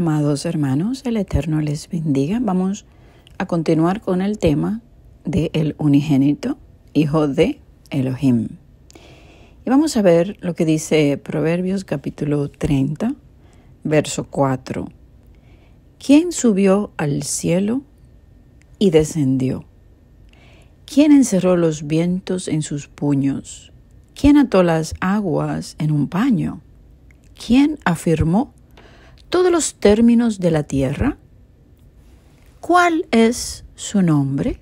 Amados hermanos, el Eterno les bendiga. Vamos a continuar con el tema de el unigénito, hijo de Elohim. Y vamos a ver lo que dice Proverbios capítulo 30, verso 4. ¿Quién subió al cielo y descendió? ¿Quién encerró los vientos en sus puños? ¿Quién ató las aguas en un paño? ¿Quién afirmó todos los términos de la tierra? ¿Cuál es su nombre?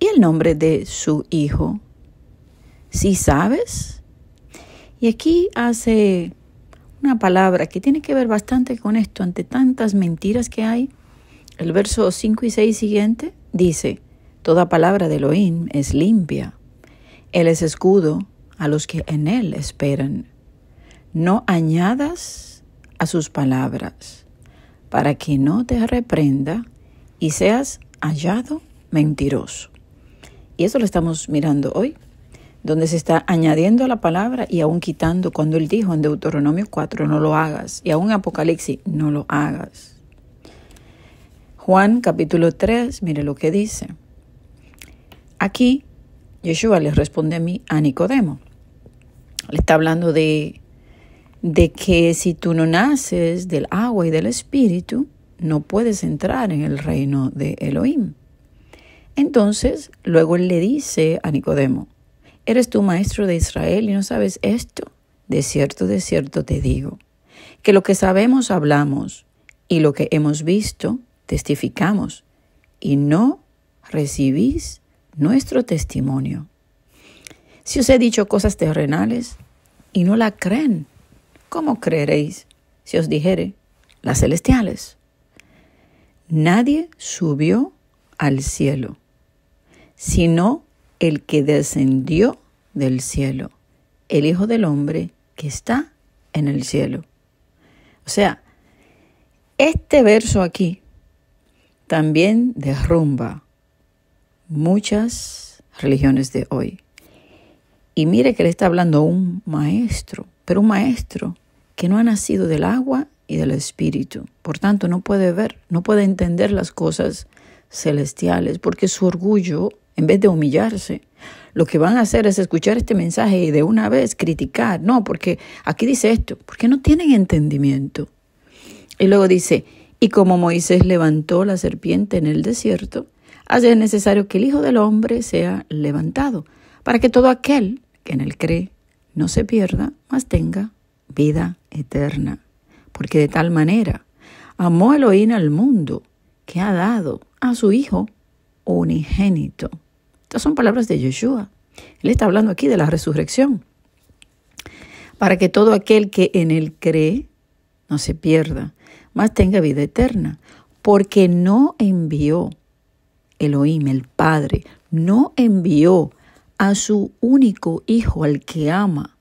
¿Y el nombre de su hijo? Si sabes? Y aquí hace una palabra que tiene que ver bastante con esto, ante tantas mentiras que hay. El verso 5 y 6 siguiente dice, Toda palabra de Elohim es limpia. Él es escudo a los que en Él esperan. No añadas sus palabras, para que no te reprenda y seas hallado mentiroso. Y eso lo estamos mirando hoy, donde se está añadiendo la palabra y aún quitando cuando él dijo en Deuteronomio 4, no lo hagas, y aún en Apocalipsis, no lo hagas. Juan capítulo 3, mire lo que dice. Aquí Yeshua le responde a mí, a Nicodemo. Le está hablando de de que si tú no naces del agua y del espíritu, no puedes entrar en el reino de Elohim. Entonces, luego él le dice a Nicodemo, ¿eres tú maestro de Israel y no sabes esto? De cierto, de cierto te digo, que lo que sabemos hablamos y lo que hemos visto testificamos y no recibís nuestro testimonio. Si os he dicho cosas terrenales y no la creen, ¿cómo creeréis si os dijere las celestiales? Nadie subió al cielo, sino el que descendió del cielo, el Hijo del Hombre que está en el cielo. O sea, este verso aquí también derrumba muchas religiones de hoy. Y mire que le está hablando un maestro, pero un maestro que no ha nacido del agua y del espíritu. Por tanto, no puede ver, no puede entender las cosas celestiales, porque su orgullo, en vez de humillarse, lo que van a hacer es escuchar este mensaje y de una vez criticar. No, porque aquí dice esto, porque no tienen entendimiento. Y luego dice, y como Moisés levantó la serpiente en el desierto, así es necesario que el Hijo del Hombre sea levantado, para que todo aquel que en él cree, no se pierda, mas tenga vida eterna. Porque de tal manera amó Elohim al mundo que ha dado a su Hijo unigénito. Estas son palabras de Yeshua. Él está hablando aquí de la resurrección. Para que todo aquel que en él cree no se pierda, mas tenga vida eterna. Porque no envió Elohim, el Padre, no envió a su único Hijo, al que ama.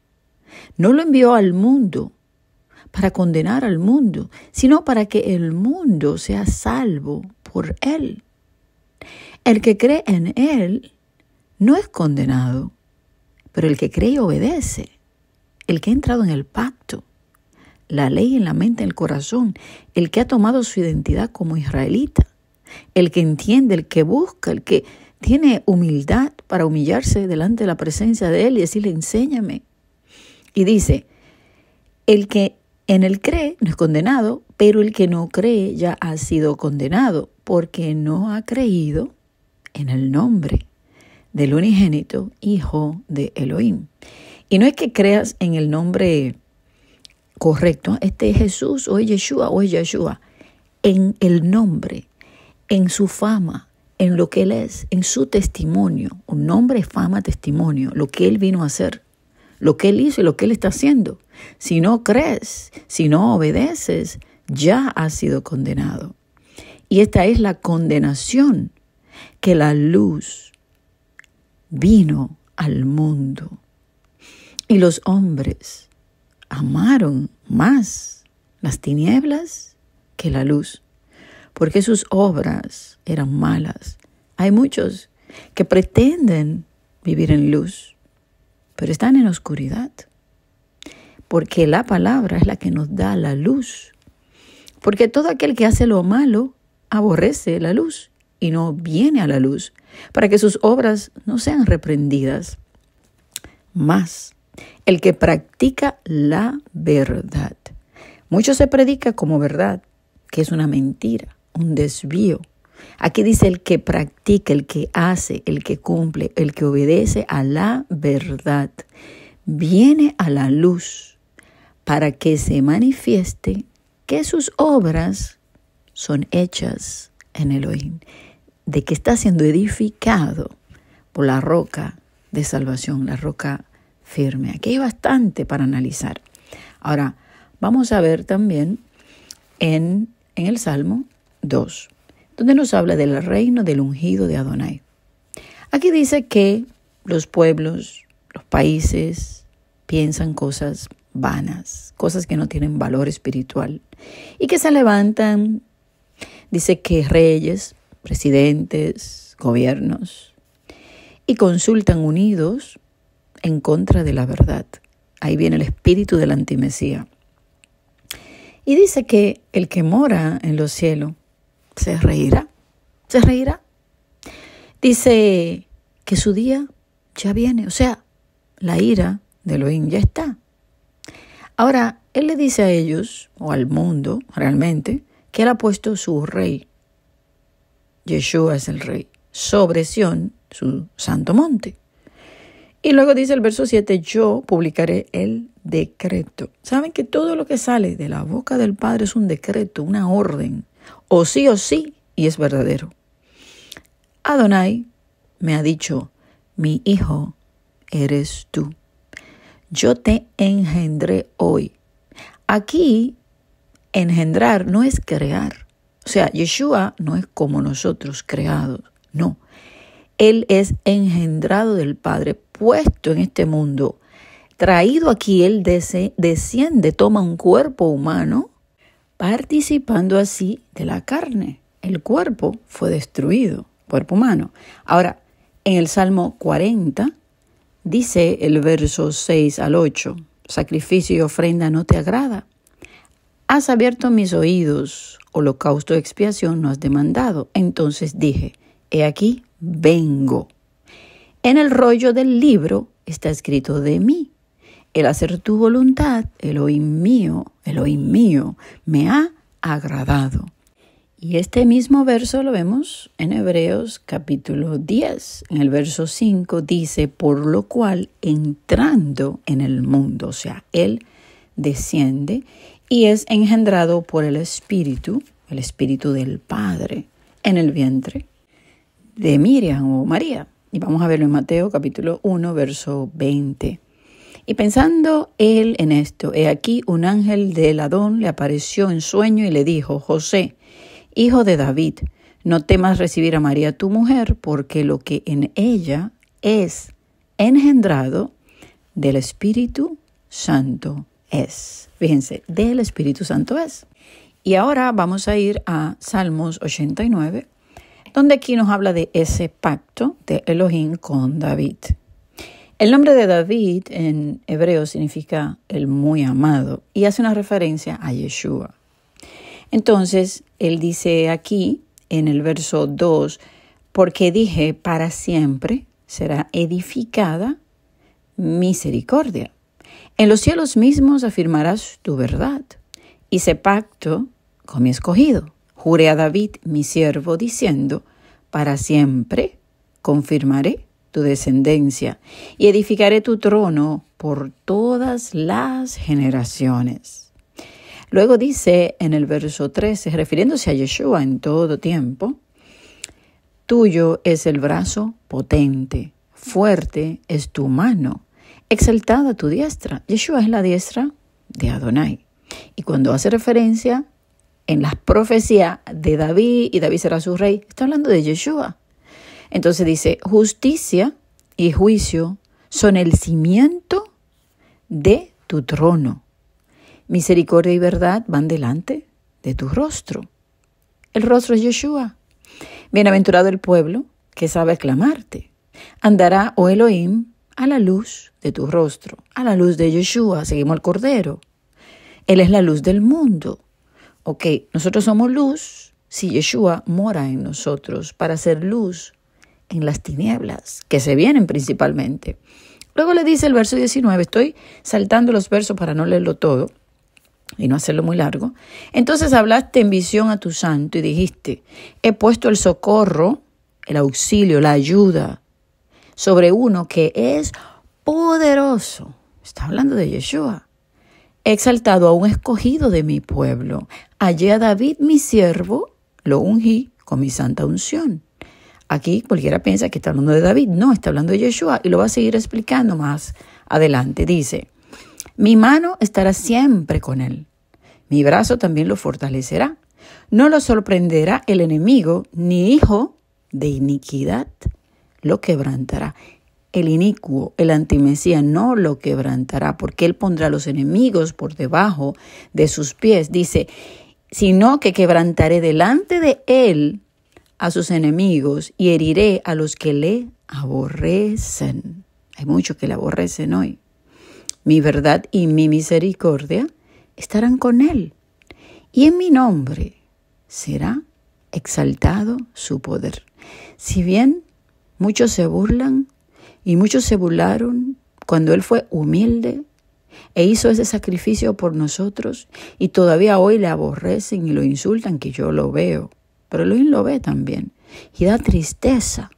No lo envió al mundo para condenar al mundo, sino para que el mundo sea salvo por Él. El que cree en Él no es condenado, pero el que cree y obedece, el que ha entrado en el pacto, la ley en la mente, en el corazón, el que ha tomado su identidad como israelita, el que entiende, el que busca, el que tiene humildad para humillarse delante de la presencia de Él y decirle, enséñame. Y dice, el que en él cree no es condenado, pero el que no cree ya ha sido condenado porque no ha creído en el nombre del unigénito Hijo de Elohim. Y no es que creas en el nombre correcto, este es Jesús o es Yeshua o es Yeshua, en el nombre, en su fama, en lo que Él es, en su testimonio, un nombre, fama, testimonio, lo que Él vino a hacer, lo que Él hizo y lo que Él está haciendo. Si no crees, si no obedeces, ya has sido condenado. Y esta es la condenación que la luz vino al mundo. Y los hombres amaron más las tinieblas que la luz, porque sus obras eran malas. Hay muchos que pretenden vivir en luz, pero están en oscuridad, porque la palabra es la que nos da la luz, porque todo aquel que hace lo malo aborrece la luz y no viene a la luz, para que sus obras no sean reprendidas. Más, el que practica la verdad. Mucho se predica como verdad, que es una mentira un desvío. Aquí dice el que practica, el que hace, el que cumple, el que obedece a la verdad, viene a la luz para que se manifieste que sus obras son hechas en Elohim, de que está siendo edificado por la roca de salvación, la roca firme. Aquí hay bastante para analizar. Ahora, vamos a ver también en, en el Salmo 2, donde nos habla del reino del ungido de Adonai. Aquí dice que los pueblos, los países, piensan cosas vanas, cosas que no tienen valor espiritual y que se levantan, dice que reyes, presidentes, gobiernos, y consultan unidos en contra de la verdad. Ahí viene el espíritu del antimesía. Y dice que el que mora en los cielos se reirá, se reirá. Dice que su día ya viene, o sea, la ira de Elohim ya está. Ahora, él le dice a ellos, o al mundo realmente, que él ha puesto su rey. Yeshua es el rey, sobre Sión, su santo monte. Y luego dice el verso 7, yo publicaré el decreto. Saben que todo lo que sale de la boca del Padre es un decreto, una orden o sí o sí, y es verdadero. Adonai me ha dicho, mi hijo eres tú. Yo te engendré hoy. Aquí, engendrar no es crear. O sea, Yeshua no es como nosotros creados, no. Él es engendrado del Padre, puesto en este mundo, traído aquí, Él desciende, toma un cuerpo humano participando así de la carne. El cuerpo fue destruido, cuerpo humano. Ahora, en el Salmo 40, dice el verso 6 al 8, sacrificio y ofrenda no te agrada. Has abierto mis oídos, holocausto y expiación no has demandado. Entonces dije, he aquí, vengo. En el rollo del libro está escrito de mí, el hacer tu voluntad, el hoy mío, el hoy mío, me ha agradado. Y este mismo verso lo vemos en Hebreos capítulo 10. En el verso 5 dice, por lo cual entrando en el mundo, o sea, Él desciende y es engendrado por el Espíritu, el Espíritu del Padre, en el vientre de Miriam o María. Y vamos a verlo en Mateo capítulo 1, verso 20. Y pensando él en esto, he aquí un ángel de Ladón le apareció en sueño y le dijo, José, hijo de David, no temas recibir a María tu mujer, porque lo que en ella es engendrado del Espíritu Santo es. Fíjense, del Espíritu Santo es. Y ahora vamos a ir a Salmos 89, donde aquí nos habla de ese pacto de Elohim con David. El nombre de David en hebreo significa el muy amado y hace una referencia a Yeshua. Entonces, él dice aquí en el verso 2, porque dije, para siempre será edificada misericordia. En los cielos mismos afirmarás tu verdad. Hice pacto con mi escogido. Juré a David, mi siervo, diciendo, para siempre confirmaré tu descendencia, y edificaré tu trono por todas las generaciones. Luego dice en el verso 13, refiriéndose a Yeshua en todo tiempo, Tuyo es el brazo potente, fuerte es tu mano, exaltada tu diestra. Yeshua es la diestra de Adonai. Y cuando hace referencia en las profecías de David y David será su rey, está hablando de Yeshua. Entonces dice, justicia y juicio son el cimiento de tu trono. Misericordia y verdad van delante de tu rostro. El rostro es Yeshua. Bienaventurado el pueblo que sabe clamarte. Andará, oh Elohim, a la luz de tu rostro, a la luz de Yeshua. Seguimos al Cordero. Él es la luz del mundo. Ok, nosotros somos luz si Yeshua mora en nosotros para ser luz en las tinieblas, que se vienen principalmente. Luego le dice el verso 19, estoy saltando los versos para no leerlo todo y no hacerlo muy largo. Entonces hablaste en visión a tu santo y dijiste, he puesto el socorro, el auxilio, la ayuda sobre uno que es poderoso. Está hablando de Yeshua. He exaltado a un escogido de mi pueblo. Hallé a David, mi siervo, lo ungí con mi santa unción. Aquí cualquiera piensa que está hablando de David, no, está hablando de Yeshua y lo va a seguir explicando más adelante. Dice, mi mano estará siempre con él, mi brazo también lo fortalecerá. No lo sorprenderá el enemigo ni hijo de iniquidad lo quebrantará. El inicuo, el antimesía, no lo quebrantará, porque él pondrá a los enemigos por debajo de sus pies. Dice, sino que quebrantaré delante de él a sus enemigos y heriré a los que le aborrecen. Hay muchos que le aborrecen hoy. Mi verdad y mi misericordia estarán con él. Y en mi nombre será exaltado su poder. Si bien muchos se burlan y muchos se burlaron cuando él fue humilde e hizo ese sacrificio por nosotros y todavía hoy le aborrecen y lo insultan, que yo lo veo pero Luis lo ve también y da tristeza.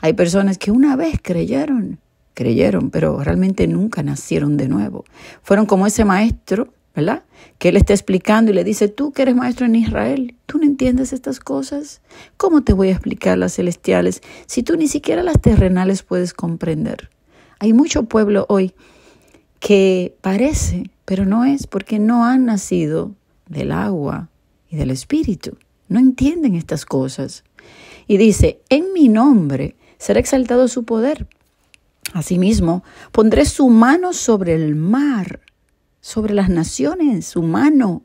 Hay personas que una vez creyeron, creyeron, pero realmente nunca nacieron de nuevo. Fueron como ese maestro, ¿verdad? Que él está explicando y le dice, tú que eres maestro en Israel, tú no entiendes estas cosas. ¿Cómo te voy a explicar las celestiales si tú ni siquiera las terrenales puedes comprender? Hay mucho pueblo hoy que parece, pero no es, porque no han nacido del agua y del espíritu. No entienden estas cosas. Y dice, en mi nombre será exaltado su poder. Asimismo, pondré su mano sobre el mar, sobre las naciones, su mano,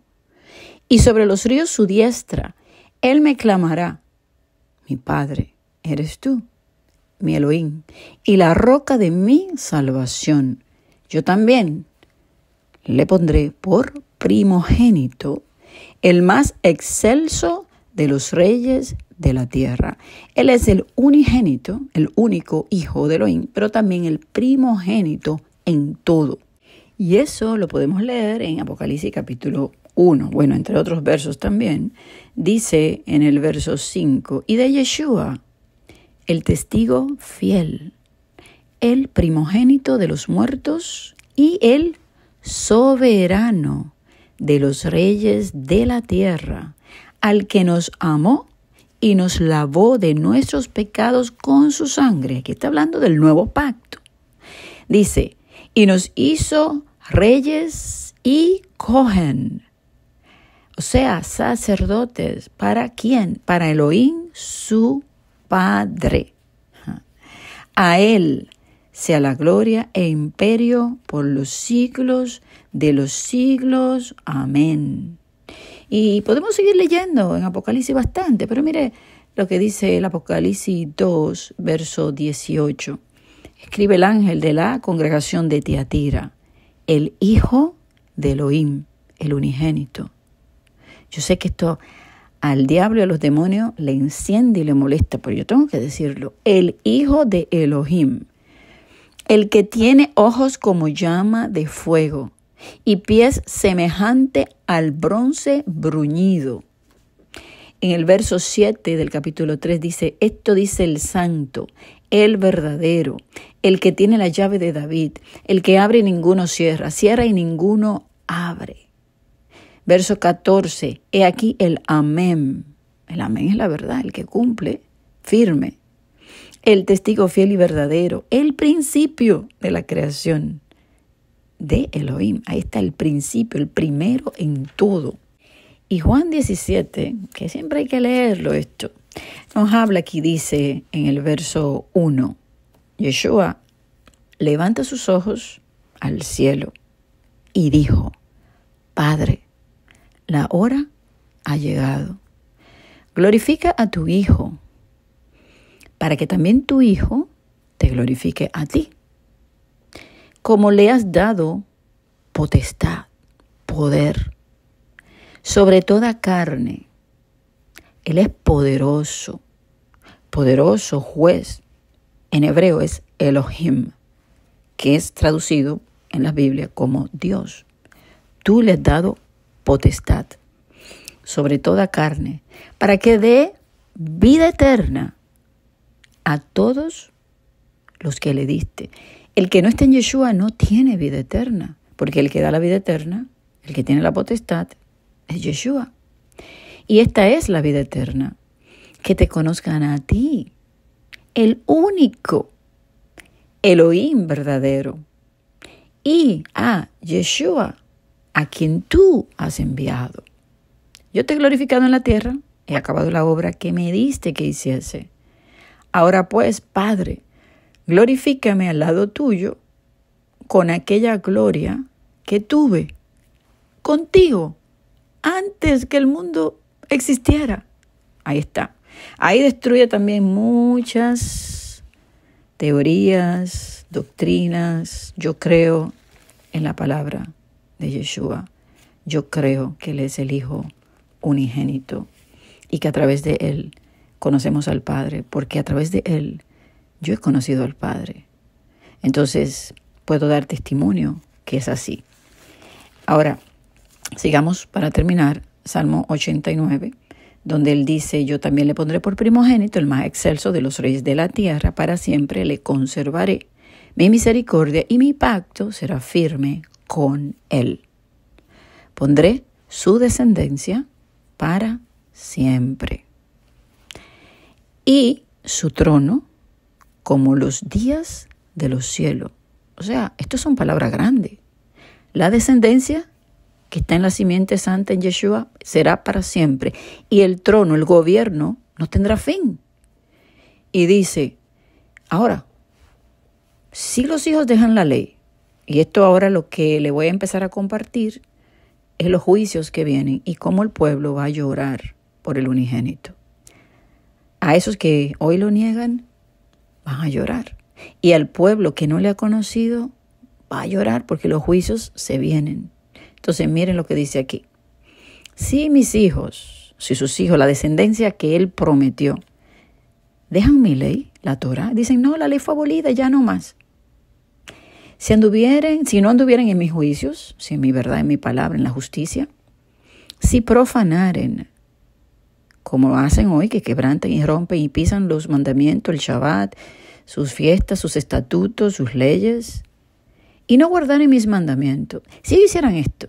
y sobre los ríos su diestra. Él me clamará, mi Padre, eres tú, mi Elohim, y la roca de mi salvación. Yo también le pondré por primogénito el más excelso de los reyes de la tierra. Él es el unigénito, el único hijo de Elohim, pero también el primogénito en todo. Y eso lo podemos leer en Apocalipsis capítulo 1, bueno, entre otros versos también, dice en el verso 5, y de Yeshua, el testigo fiel, el primogénito de los muertos y el soberano de los reyes de la tierra al que nos amó y nos lavó de nuestros pecados con su sangre. Aquí está hablando del nuevo pacto. Dice, y nos hizo reyes y cohen. O sea, sacerdotes. ¿Para quién? Para Elohim, su Padre. A Él sea la gloria e imperio por los siglos de los siglos. Amén. Y podemos seguir leyendo en Apocalipsis bastante, pero mire lo que dice el Apocalipsis 2, verso 18. Escribe el ángel de la congregación de Tiatira, el hijo de Elohim, el unigénito. Yo sé que esto al diablo y a los demonios le enciende y le molesta, pero yo tengo que decirlo, el hijo de Elohim, el que tiene ojos como llama de fuego y pies semejante al bronce bruñido. En el verso 7 del capítulo 3 dice, esto dice el santo, el verdadero, el que tiene la llave de David, el que abre y ninguno cierra, cierra y ninguno abre. Verso 14, he aquí el amén. El amén es la verdad, el que cumple, firme. El testigo fiel y verdadero, el principio de la creación de Elohim. Ahí está el principio, el primero en todo. Y Juan 17, que siempre hay que leerlo esto, nos habla aquí, dice en el verso 1, Yeshua levanta sus ojos al cielo y dijo, Padre, la hora ha llegado. Glorifica a tu Hijo, para que también tu Hijo te glorifique a ti como le has dado potestad, poder, sobre toda carne. Él es poderoso, poderoso juez. En hebreo es Elohim, que es traducido en la Biblia como Dios. Tú le has dado potestad sobre toda carne, para que dé vida eterna a todos los que le diste. El que no está en Yeshua no tiene vida eterna, porque el que da la vida eterna, el que tiene la potestad, es Yeshua. Y esta es la vida eterna, que te conozcan a ti, el único Elohim verdadero, y a Yeshua, a quien tú has enviado. Yo te he glorificado en la tierra, he acabado la obra que me diste que hiciese. Ahora pues, Padre, glorifícame al lado tuyo con aquella gloria que tuve contigo antes que el mundo existiera. Ahí está. Ahí destruye también muchas teorías, doctrinas. Yo creo en la palabra de Yeshua. Yo creo que Él es el Hijo unigénito y que a través de Él conocemos al Padre, porque a través de Él yo he conocido al Padre. Entonces, puedo dar testimonio que es así. Ahora, sigamos para terminar, Salmo 89, donde él dice, yo también le pondré por primogénito el más excelso de los reyes de la tierra, para siempre le conservaré. Mi misericordia y mi pacto será firme con él. Pondré su descendencia para siempre. Y su trono como los días de los cielos. O sea, esto son palabras grandes. La descendencia que está en la simiente santa en Yeshua será para siempre. Y el trono, el gobierno, no tendrá fin. Y dice, ahora, si los hijos dejan la ley, y esto ahora lo que le voy a empezar a compartir es los juicios que vienen y cómo el pueblo va a llorar por el unigénito. A esos que hoy lo niegan, van a llorar. Y al pueblo que no le ha conocido, va a llorar porque los juicios se vienen. Entonces miren lo que dice aquí. Si mis hijos, si sus hijos, la descendencia que él prometió, dejan mi ley, la Torah, dicen, no, la ley fue abolida, ya no más. Si anduvieren, si no anduvieren en mis juicios, si en mi verdad, en mi palabra, en la justicia, si profanaren como hacen hoy, que quebrantan y rompen y pisan los mandamientos, el Shabbat, sus fiestas, sus estatutos, sus leyes, y no guardan mis mandamientos. Si hicieran esto,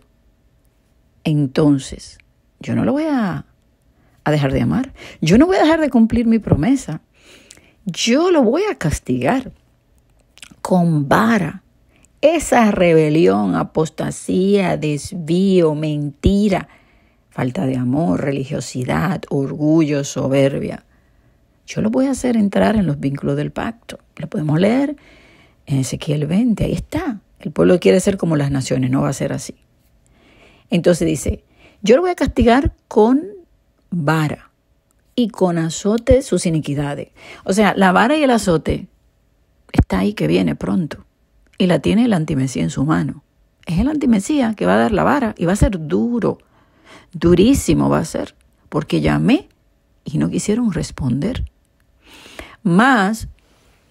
entonces yo no lo voy a dejar de amar, yo no voy a dejar de cumplir mi promesa, yo lo voy a castigar con vara. Esa rebelión, apostasía, desvío, mentira, falta de amor, religiosidad, orgullo, soberbia. Yo lo voy a hacer entrar en los vínculos del pacto. Lo podemos leer en Ezequiel 20, ahí está. El pueblo quiere ser como las naciones, no va a ser así. Entonces dice, yo lo voy a castigar con vara y con azote sus iniquidades. O sea, la vara y el azote está ahí que viene pronto. Y la tiene el antimesía en su mano. Es el antimesía que va a dar la vara y va a ser duro. Durísimo va a ser, porque llamé y no quisieron responder. Más,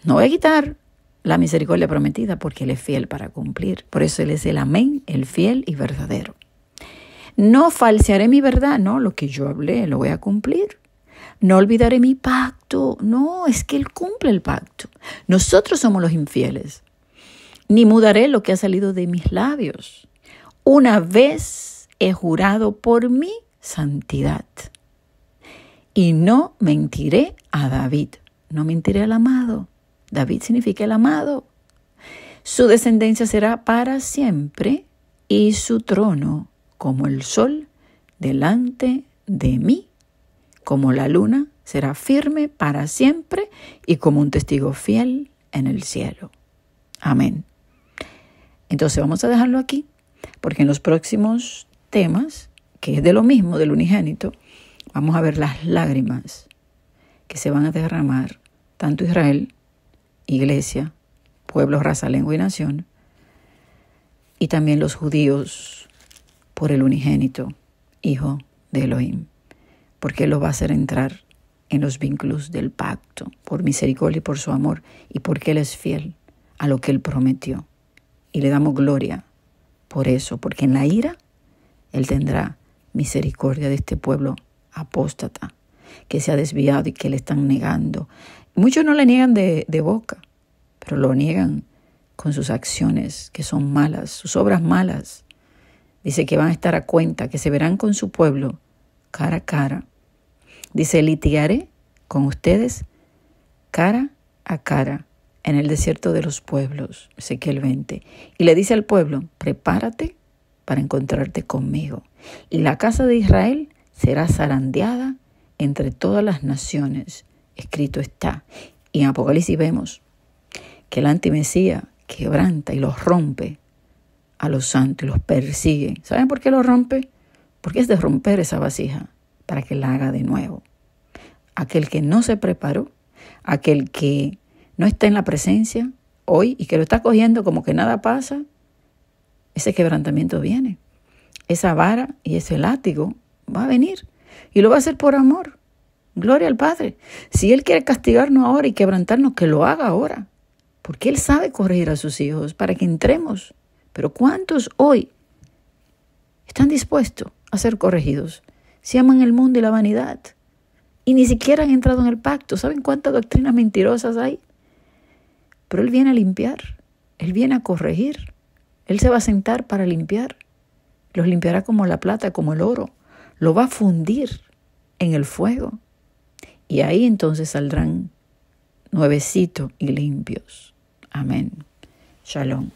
no voy a quitar la misericordia prometida porque Él es fiel para cumplir. Por eso Él es el amén, el fiel y verdadero. No falsearé mi verdad, no, lo que yo hablé lo voy a cumplir. No olvidaré mi pacto, no, es que Él cumple el pacto. Nosotros somos los infieles. Ni mudaré lo que ha salido de mis labios. Una vez he jurado por mi santidad. Y no mentiré a David, no mentiré al amado. David significa el amado. Su descendencia será para siempre y su trono como el sol delante de mí, como la luna será firme para siempre y como un testigo fiel en el cielo. Amén. Entonces vamos a dejarlo aquí, porque en los próximos temas, que es de lo mismo del unigénito, vamos a ver las lágrimas que se van a derramar tanto Israel, iglesia, pueblo, raza, lengua y nación, y también los judíos por el unigénito, hijo de Elohim, porque él los va a hacer entrar en los vínculos del pacto, por misericordia y por su amor, y porque Él es fiel a lo que Él prometió. Y le damos gloria por eso, porque en la ira él tendrá misericordia de este pueblo apóstata que se ha desviado y que le están negando. Muchos no le niegan de, boca, pero lo niegan con sus acciones que son malas, sus obras malas. Dice que van a estar a cuenta, que se verán con su pueblo cara a cara. Dice, litiaré con ustedes cara a cara en el desierto de los pueblos, Ezequiel 20. Y le dice al pueblo, prepárate para encontrarte conmigo. Y la casa de Israel será zarandeada entre todas las naciones. Escrito está. Y en Apocalipsis vemos que el antimesía quebranta y los rompe a los santos y los persigue. ¿Saben por qué los rompe? Porque es de romper esa vasija para que la haga de nuevo. Aquel que no se preparó, aquel que no está en la presencia hoy y que lo está cogiendo como que nada pasa, ese quebrantamiento viene. Esa vara y ese látigo va a venir. Y lo va a hacer por amor. Gloria al Padre. Si Él quiere castigarnos ahora y quebrantarnos, que lo haga ahora. Porque Él sabe corregir a sus hijos para que entremos. Pero ¿cuántos hoy están dispuestos a ser corregidos? Se aman el mundo y la vanidad. Y ni siquiera han entrado en el pacto. ¿Saben cuántas doctrinas mentirosas hay? Pero Él viene a limpiar. Él viene a corregir. Él se va a sentar para limpiar. Los limpiará como la plata, como el oro. Lo va a fundir en el fuego. Y ahí entonces saldrán nuevecitos y limpios. Amén. Shalom.